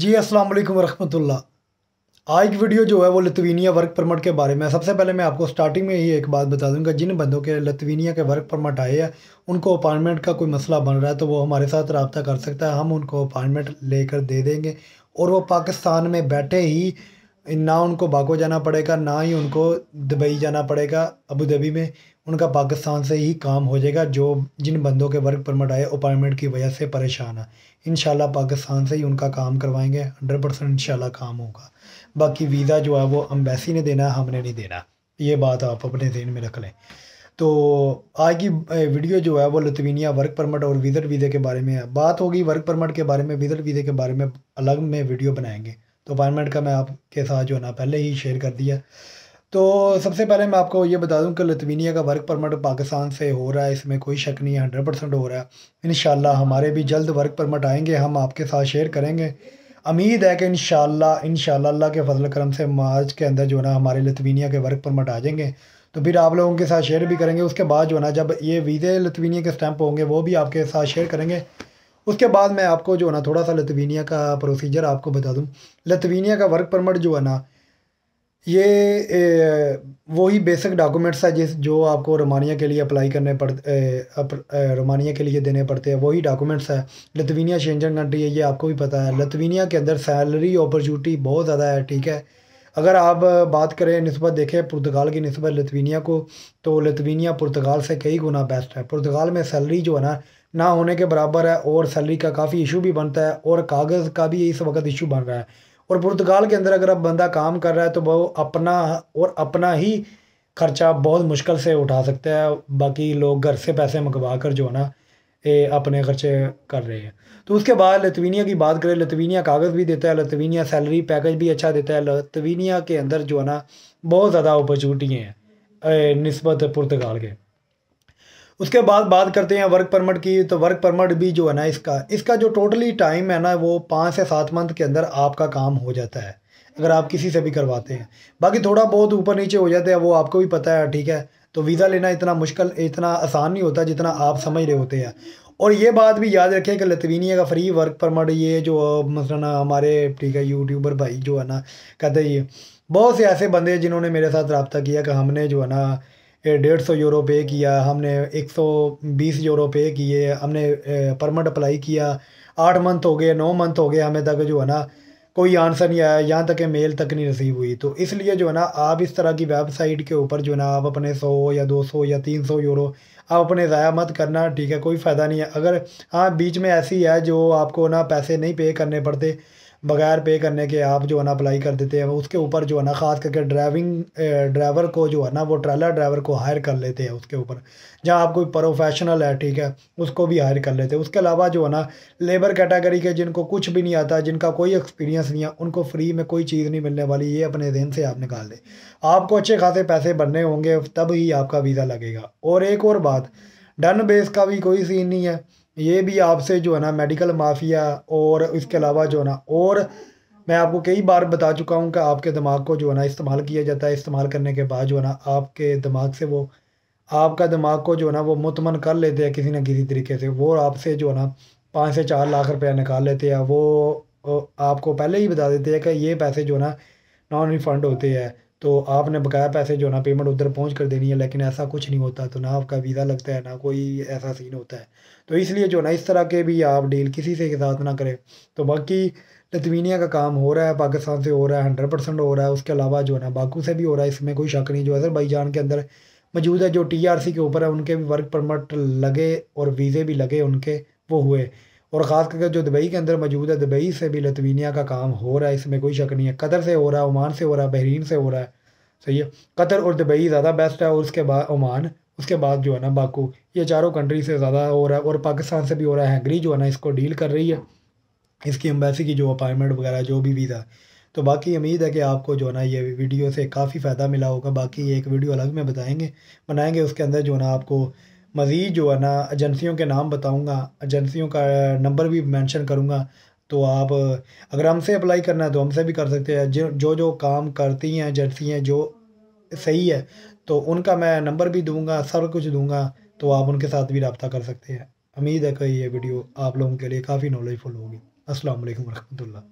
जी अस्सलाम वालेकुम वरहमतुल्ला आज की वीडियो जो है वो लतवीनिया वर्क परमिट के बारे में सबसे पहले मैं आपको स्टार्टिंग में ही एक बात बता दूंगा जिन बंदों के लतवीनिया के वर्क परमिट आए हैं उनको अपॉइंटमेंट का कोई मसला बन रहा है तो वो हमारे साथ रबता कर सकता है हम उनको अपॉइंटमेंट लेकर दे देंगे और वो पाकिस्तान में बैठे ही ना उनको बाको जाना पड़ेगा ना ही उनको दुबई जाना पड़ेगा अबू धाबी में उनका पाकिस्तान से ही काम हो जाएगा जो जिन बंदों के वर्क परमिट आए अपॉइंटमेंट की वजह से परेशान है इन पाकिस्तान से ही उनका काम करवाएंगे हंड्रेड परसेंट इन काम होगा बाकी वीज़ा जो है वो अम्बेसी ने देना हमने नहीं देना ये बात आप अपने जहन में रख लें तो आज की वीडियो जो है वो लतवीनिया वर्क परमिट और विज़िट वीज़े के बारे में है बात होगी वर्क परमिट के बारे में विज़िट वीज़े के बारे में अलग में वीडियो बनाएंगे तो अपॉइंटमेंट का मैं आपके साथ जो है ना पहले ही शेयर कर दिया तो सबसे पहले मैं आपको ये बता दूं कि लतवीनिया का वर्क परमिट पाकिस्तान से हो रहा है इसमें कोई शक नहीं है हंड्रेड परसेंट हो रहा है इन शाला हमारे भी जल्द वर्क परमिट आएंगे हम आपके साथ शेयर करेंगे उम्मीद है कि इन शाला इन अल्लाह के फजल करम से मार्च के अंदर जो है ना हमारे लतवीनिया के वर्क परमिट आ जाएंगे तो फिर आप लोगों के साथ शेयर भी करेंगे उसके बाद जो है ना जब ये वीज़े लतवीनिया के स्टैंप होंगे वो भी आपके साथ शेयर करेंगे उसके बाद मैं आपको जो है ना थोड़ा सा लतवीनिया का प्रोसीजर आपको बता दूँ लतवीनिया का वर्क परमिट जो है ना ये वही बेसिक डॉक्यूमेंट्स है जिस जो आपको रोमानिया के लिए अप्लाई करने पड़ते रोमानिया के लिए देने पड़ते हैं वही डॉक्यूमेंट्स है लतवीनिया शेंजन कंट्री है ये आपको भी पता है लतवीनिया के अंदर सैलरी अपॉर्चुनिटी बहुत ज़्यादा है ठीक है अगर आप बात करें नस्बत देखें पुर्तगाल की नस्बत लतवीनिया को तो लतवीनिया पुर्तगाल से कई गुना बेस्ट है पुर्तगाल में सैलरी जो है ना ना होने के बराबर है और सैलरी का काफ़ी इशू भी बनता है और कागज़ का भी इस वक्त इशू बन रहा है और पुर्तगाल के अंदर अगर अब बंदा काम कर रहा है तो वो अपना और अपना ही खर्चा बहुत मुश्किल से उठा सकता है बाकी लोग घर से पैसे मंगवा कर जो है ना ये अपने खर्चे कर रहे हैं तो उसके बाद लतवीनिया की बात करें लतवीनिया कागज़ भी देता है लतवीनिया सैलरी पैकेज भी अच्छा देता है लतवीनिया के अंदर जो है ना बहुत ज़्यादा अपॉर्चुनिटी हैं नस्बत पुर्तगाल के उसके बाद बात करते हैं वर्क परमिट की तो वर्क परमिट भी जो है ना इसका इसका जो टोटली टाइम है ना वो पाँच से सात मंथ के अंदर आपका काम हो जाता है अगर आप किसी से भी करवाते हैं बाकी थोड़ा बहुत ऊपर नीचे हो जाता है वो आपको भी पता है ठीक है तो वीज़ा लेना इतना मुश्किल इतना आसान नहीं होता जितना आप समझ रहे होते हैं और ये बात भी याद रखें कि लतवीनिया का फ्री वर्क परमिट ये जो मसलन मतलब हमारे ठीक है यूट्यूबर भाई जो है ना कहते ये बहुत से ऐसे बंदे जिन्होंने मेरे साथ रबता किया कि हमने जो है ना डेढ़ सौ यूरो पे किया हमने एक सौ बीस यूरो पे किए हमने परमट अप्लाई किया आठ मंथ हो गए नौ मंथ हो गए हमें तक जो है ना कोई आंसर नहीं आया यहाँ तक मेल तक नहीं रिसीव हुई तो इसलिए जो है ना आप इस तरह की वेबसाइट के ऊपर जो है ना आप अपने सौ या दो सौ या तीन सौ यूरो आप अपने ज़ाया मत करना ठीक है कोई फ़ायदा नहीं है अगर हाँ बीच में ऐसी है जो आपको ना पैसे नहीं पे करने पड़ते बगैर पे करने के आप जो है ना अप्लाई कर देते हैं उसके ऊपर जो है ना ख़ास करके ड्राइविंग ड्राइवर को जो है ना वो ट्रेलर ड्राइवर को हायर कर लेते हैं उसके ऊपर जहाँ आप कोई प्रोफेशनल है ठीक है उसको भी हायर कर लेते हैं उसके अलावा जो है ना लेबर कैटेगरी के जिनको कुछ भी नहीं आता जिनका कोई एक्सपीरियंस नहीं है उनको फ्री में कोई चीज़ नहीं मिलने वाली ये अपने दिन से आप निकाल दें आपको अच्छे खासे पैसे बनने होंगे तब ही आपका वीज़ा लगेगा और एक और बात डन बेस का भी कोई सीन नहीं है ये भी आपसे जो है ना मेडिकल माफिया और इसके अलावा जो है ना और मैं आपको कई बार बता चुका हूँ कि आपके दिमाग को जो है ना इस्तेमाल किया जाता है इस्तेमाल करने के बाद जो है ना आपके दिमाग से वो आपका दिमाग को जो है ना वो मुतमन कर लेते हैं किसी न किसी तरीके से वो आपसे जो है ना पाँच से चार लाख रुपया निकाल लेते हैं वो आपको पहले ही बता देते हैं कि ये पैसे जो है ना नॉन रिफंड होते हैं तो आपने बकाया पैसे जो ना पेमेंट उधर पहुंच कर देनी है लेकिन ऐसा कुछ नहीं होता तो ना आपका वीज़ा लगता है ना कोई ऐसा सीन होता है तो इसलिए जो ना इस तरह के भी आप डील किसी से साथ ना करें तो बाकी लतवीनिया का काम हो रहा है पाकिस्तान से हो रहा है हंड्रेड परसेंट हो रहा है उसके अलावा जो है ना बाकू से भी हो रहा है इसमें कोई शक नहीं जो अजरबैजान के अंदर मौजूद है जो टी आर सी के ऊपर है उनके भी वर्क परमिट लगे और वीज़े भी लगे उनके वो हुए और ख़ास करके जो दुबई के अंदर मौजूद है दुबई से भी लतवीनिया का काम हो रहा है इसमें कोई शक नहीं है कतर से हो रहा है ओमान से हो रहा है बहरीन से हो रहा है सही है कतर और दुबई ज़्यादा बेस्ट है और उसके बाद ओमान उसके बाद जो है ना बाकू ये चारों कंट्री से ज़्यादा हो रहा है और पाकिस्तान से भी हो रहा है हैंगरी जो है ना इसको डील कर रही है इसकी एम्बेसी की जो अपॉइंटमेंट वगैरह जो भी वीज़ा तो बाकी उम्मीद है कि आपको जो है ना ये वीडियो से काफ़ी फ़ायदा मिला होगा बाकी ये एक वीडियो अलग में बताएंगे बनाएंगे उसके अंदर जो है ना आपको मज़ीद जो है ना एजेंसियों के नाम बताऊँगा एजेंसियों का नंबर भी मैंशन करूँगा तो आप अगर हमसे अप्लाई करना है तो हमसे भी कर सकते हैं जो जो जो काम करती हैं एजेंसी हैं जो सही है तो उनका मैं नंबर भी दूंगा सब कुछ दूंगा तो आप उनके साथ भी रबता कर सकते हैं उम्मीद है कि ये वीडियो आप लोगों के लिए काफ़ी नॉलेजफुल होगी अस्सलाम वालेकुम